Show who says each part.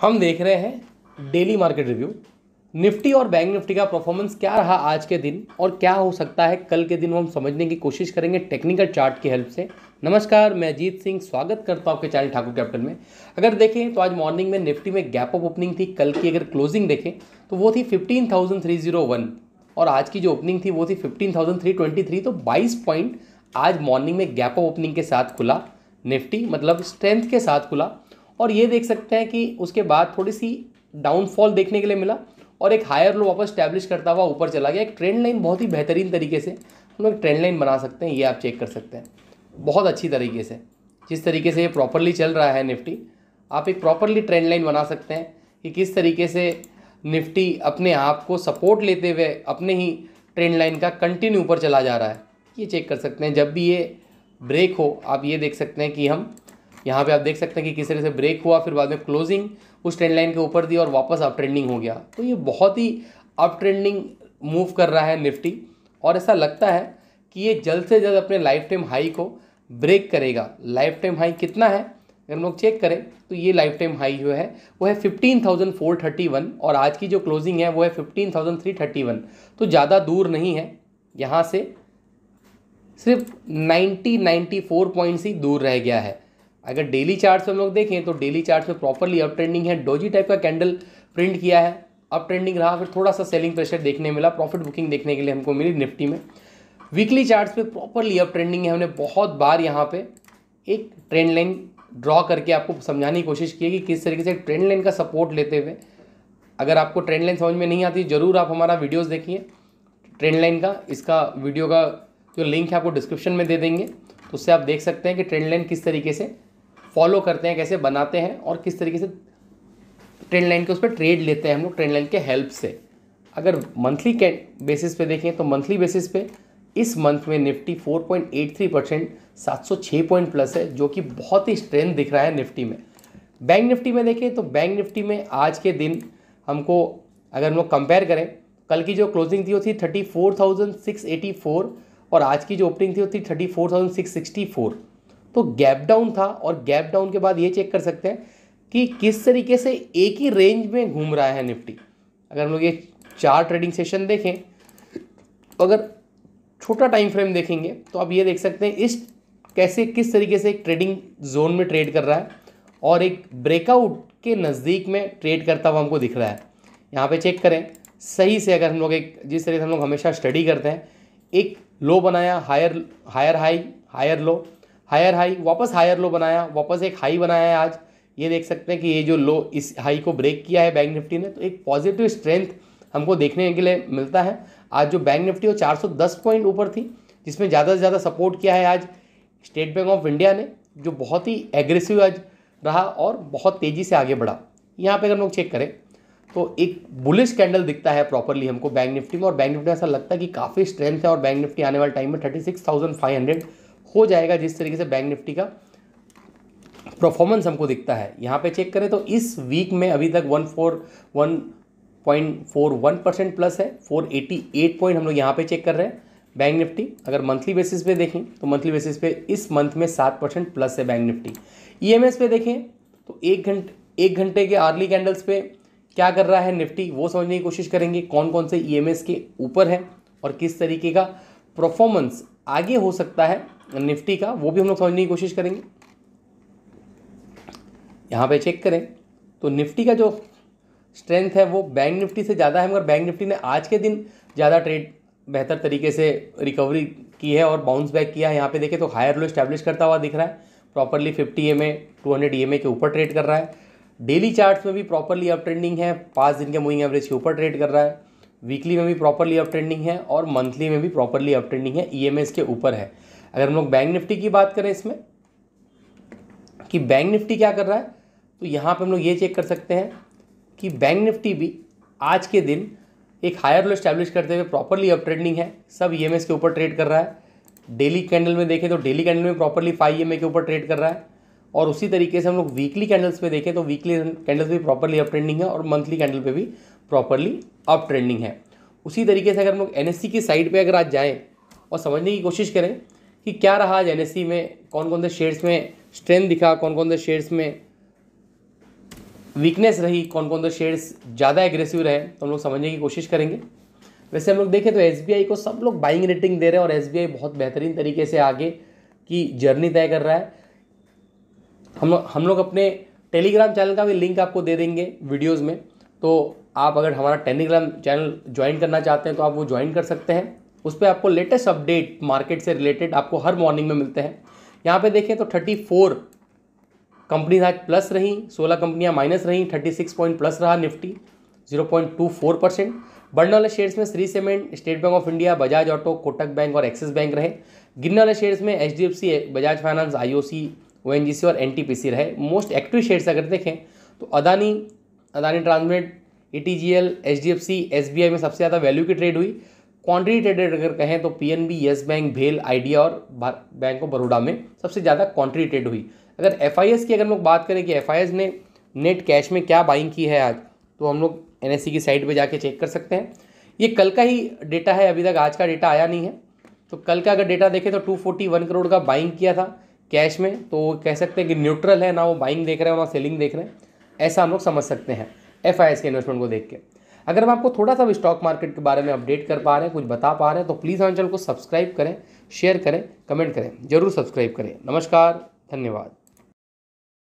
Speaker 1: हम देख रहे हैं डेली मार्केट रिव्यू निफ्टी और बैंक निफ्टी का परफॉर्मेंस क्या रहा आज के दिन और क्या हो सकता है कल के दिन हम समझने की कोशिश करेंगे टेक्निकल चार्ट की हेल्प से नमस्कार मैं अजीत सिंह स्वागत करता हूं आपके चैनल ठाकुर कैपिटल में अगर देखें तो आज मॉर्निंग में निफ्टी में गैप ऑफ ओपनिंग थी कल की अगर क्लोजिंग देखें तो वो थी fifteen thousand three zero one और आज की जो ओपनिंग थी वो थी fifteen thousand three twenty three तो बाईस पॉइंट आज मॉर्निंग में गैप ऑफ ओपनिंग के साथ खुला निफ्टी मतलब स्ट्रेंथ के साथ खुला और ये देख सकते हैं कि उसके बाद थोड़ी सी डाउनफॉल देखने के लिए मिला और एक हायर लो वापस स्टैब्लिश करता हुआ ऊपर चला गया एक ट्रेंड लाइन बहुत ही बेहतरीन तरीके से हम लोग ट्रेंड लाइन बना सकते हैं ये आप चेक कर सकते हैं बहुत अच्छी तरीके से जिस तरीके से ये प्रॉपरली चल रहा है निफ्टी आप एक प्रॉपरली ट्रेंड लाइन बना सकते हैं कि किस तरीके से निफ्टी अपने आप को सपोर्ट लेते हुए अपने ही ट्रेंड लाइन का कंटिन्यू ऊपर चला जा रहा है ये चेक कर सकते हैं जब भी ये ब्रेक हो आप ये देख सकते हैं कि हम यहाँ पे आप देख सकते हैं कि किस तरह से ब्रेक हुआ फिर बाद में क्लोजिंग उस ट्रेंड लाइन के ऊपर दी और वापस अप ट्रेंडिंग हो गया तो ये बहुत ही अप ट्रेंडिंग मूव कर रहा है निफ्टी और ऐसा लगता है कि ये जल्द से जल्द अपने लाइफ टाइम हाई को ब्रेक करेगा लाइफ टाइम हाई कितना है अगर हम लोग चेक करें तो ये लाइफ टाइम हाई जो है वो है fifteen thousand four thirty one और आज की जो क्लोजिंग है वो है fifteen thousand three thirty one तो ज़्यादा दूर नहीं है यहाँ से सिर्फ नाइन्टी नाइन्टी फोर पॉइंट्स ही दूर रह गया है अगर डेली चार्ट हम लोग देखें तो डेली चार्ट में प्रॉपरली अप ट्रेंडिंग है डोजी टाइप का कैंडल प्रिंट किया है अप ट्रेंडिंग रहा फिर थोड़ा सा सेलिंग प्रेशर देखने मिला प्रॉफिट बुकिंग देखने के लिए हमको मिली निफ्टी में वीकली चार्ट पे प्रॉपरली अप ट्रेंडिंग है हमने बहुत बार यहाँ पे एक ट्रेंड लाइन ड्रॉ करके आपको समझाने की कोशिश की है कि किस तरीके से ट्रेंड लाइन का सपोर्ट लेते हुए अगर आपको ट्रेंड लाइन समझ में नहीं आती ज़रूर आप हमारा वीडियोस देखिए ट्रेंड लाइन का इसका वीडियो का जो लिंक है आपको डिस्क्रिप्शन में दे देंगे तो उससे आप देख सकते हैं कि ट्रेंड लाइन किस तरीके से फॉलो करते हैं कैसे बनाते हैं और किस तरीके से ट्रेंड लाइन के उस पर ट्रेड लेते हैं हम लोग ट्रेंड लाइन के हेल्प से अगर मंथली के बेसिस पे देखें तो मंथली बेसिस पे इस मंथ में निफ्टी 4.83 परसेंट सात पॉइंट प्लस है जो कि बहुत ही स्ट्रेंथ दिख रहा है निफ्टी में बैंक निफ्टी में देखें तो बैंक निफ्टी में आज के दिन हमको अगर हम लोग कंपेयर करें कल की जो क्लोजिंग थी वो थी थर्टी और आज की जो ओपनिंग थी वो थी थर्टी तो गैप डाउन था और गैप डाउन के बाद ये चेक कर सकते हैं कि किस तरीके से एक ही रेंज में घूम रहा है निफ्टी अगर हम लोग ये चार ट्रेडिंग सेशन देखें तो अगर छोटा टाइम फ्रेम देखेंगे तो आप ये देख सकते हैं इस कैसे किस तरीके से एक ट्रेडिंग जोन में ट्रेड कर रहा है और एक ब्रेकआउट के नज़दीक में ट्रेड करता हुआ हमको दिख रहा है यहाँ पे चेक करें सही से अगर हम लोग एक जिस तरीके से हम लोग हमेशा स्टडी करते हैं एक लो बनाया higher higher high higher low higher high वापस हायर लो बनाया वापस एक हाई बनाया है आज ये देख सकते हैं कि ये जो लो इस हाई को ब्रेक किया है बैंक निफ्टी ने तो एक पॉजिटिव स्ट्रेंथ हमको देखने के लिए मिलता है आज जो बैंक निफ्टी वो 410 पॉइंट ऊपर थी जिसमें ज़्यादा से ज़्यादा सपोर्ट किया है आज स्टेट बैंक ऑफ इंडिया ने जो बहुत ही एग्रेसिव आज रहा और बहुत तेज़ी से आगे बढ़ा यहाँ पर अगर हम लोग चेक करें तो एक बुलिश कैंडल दिखता है प्रॉपरली हमको बैंक निफ्टी में और बैंक निफ्टी में ऐसा लगता है कि काफ़ी स्ट्रेंथ है और बैंक निफ्टी आने वाले टाइम में thirty six thousand five hundred हो जाएगा जिस तरीके से बैंक निफ्टी का परफॉर्मेंस हमको दिखता है यहाँ पे चेक करें तो इस वीक में अभी तक one four one point four one percent plus है फोर एटी एट पॉइंट हम लोग यहाँ पे चेक कर रहे हैं बैंक निफ्टी अगर मंथली बेसिस पे देखें तो मंथली बेसिस पे इस मंथ में सात परसेंट प्लस है बैंक निफ्टी एस e पे देखें तो एक घंटे एक घंटे के आर्ली कैंडल्स पे क्या कर रहा है निफ्टी वो समझने की कोशिश करेंगे कौन कौन से एस e के ऊपर है और किस तरीके का परफॉर्मेंस आगे हो सकता है निफ्टी का वो भी हम लोग समझने की कोशिश करेंगे यहाँ पे चेक करें तो निफ्टी का जो स्ट्रेंथ है वो बैंक निफ्टी से ज़्यादा है मगर बैंक निफ्टी ने आज के दिन ज़्यादा ट्रेड बेहतर तरीके से रिकवरी की है और बाउंस बैक किया है यहाँ पे देखें तो हायर लो स्टैब्लिश करता हुआ दिख रहा है properly 50 E M A two hundred E M A के ऊपर ट्रेड कर रहा है डेली चार्ट्स में भी प्रॉपरली अप ट्रेंडिंग है पाँच दिन के मूविंग एवरेज के ऊपर ट्रेड कर रहा है वीकली में भी प्रॉपरली अप ट्रेंडिंग है और मंथली में भी प्रॉपरली अप ट्रेंडिंग है ई e के ऊपर है अगर हम लोग बैंक निफ्टी की बात करें इसमें कि बैंक निफ्टी क्या कर रहा है तो यहाँ पे हम लोग ये चेक कर सकते हैं कि बैंक निफ्टी भी आज के दिन एक हायर लो स्टैब्लिश करते हुए प्रॉपरली अप ट्रेंडिंग है सब ई e के ऊपर ट्रेड कर रहा है डेली कैंडल में देखें तो डेली कैंडल में प्रॉपरली फाइव ई के ऊपर ट्रेड कर रहा है और उसी तरीके से हम लोग वीकली कैंडल्स पे देखें तो वीकली कैंडल्स भी प्रॉपरली अप ट्रेंडिंग है और मंथली कैंडल पे भी प्रॉपरली अप ट्रेंडिंग है उसी तरीके से अगर हम लोग एन की साइड पर अगर आज जाएँ और समझने की कोशिश करें कि क्या रहा आज एन में कौन कौन से शेयर्स में स्ट्रेंथ दिखा कौन कौन से शेयर्स में वीकनेस रही कौन कौन से शेयर्स ज़्यादा एग्रेसिव रहे तो हम लोग समझने की कोशिश करेंगे वैसे हम लोग देखें तो एस को सब लोग बाइंग रेटिंग दे रहे हैं और एस बहुत बेहतरीन तरीके से आगे की जर्नी तय कर रहा है हम हम लोग अपने टेलीग्राम चैनल का भी लिंक आपको दे देंगे वीडियोज़ में तो आप अगर हमारा टेलीग्राम चैनल ज्वाइन करना चाहते हैं तो आप वो ज्वाइन कर सकते हैं उस पर आपको लेटेस्ट अपडेट मार्केट से रिलेटेड आपको हर मॉर्निंग में मिलते हैं यहाँ पे देखें तो 34 कंपनीज आज प्लस रहीं 16 कंपनियाँ माइनस रहीं 36 पॉइंट प्लस रहा निफ्टी 0.24 परसेंट बढ़ने वाले शेयर्स में Shree Cement State Bank of India Bajaj Auto Kotak Bank और एक्सिस बैंक रहे गिरने वाले शेयर्स में H Bajaj Finance I O और एन रहे मोस्ट एक्टिव शेयर्स अगर देखें तो Adani Adani transmit A T G L H D F C S B I में सबसे ज़्यादा वैल्यू की ट्रेड हुई क्वान्टिटी ट्रेडेड अगर कहें तो P N B Yes Bank भेल आइडिया और बैंक ऑफ बड़ोड़ा में सबसे ज़्यादा क्वान्टिटी ट्रेड हुई अगर एफ आई एस की अगर हम लोग बात करें कि एफ आई एस ने नेट कैश में क्या बाइंग की है आज तो हम लोग एन एस सी की साइट पर जाके चेक कर सकते हैं ये कल का ही डेटा है अभी तक आज का डेटा आया नहीं है तो कल का अगर डेटा देखें तो टू फोर्टी वन करोड़ का बाइंग किया था कैश में तो वो कह सकते हैं कि न्यूट्रल है ना वो बाइंग देख रहे हैं ना सेलिंग देख रहे हैं ऐसा हम लोग समझ सकते हैं एफ के इन्वेस्टमेंट को देख के अगर हम आपको थोड़ा सा भी स्टॉक मार्केट के बारे में अपडेट कर पा रहे हैं कुछ बता पा रहे हैं तो प्लीज़ हमारे चैनल को सब्सक्राइब करें शेयर करें कमेंट करें जरूर सब्सक्राइब करें नमस्कार धन्यवाद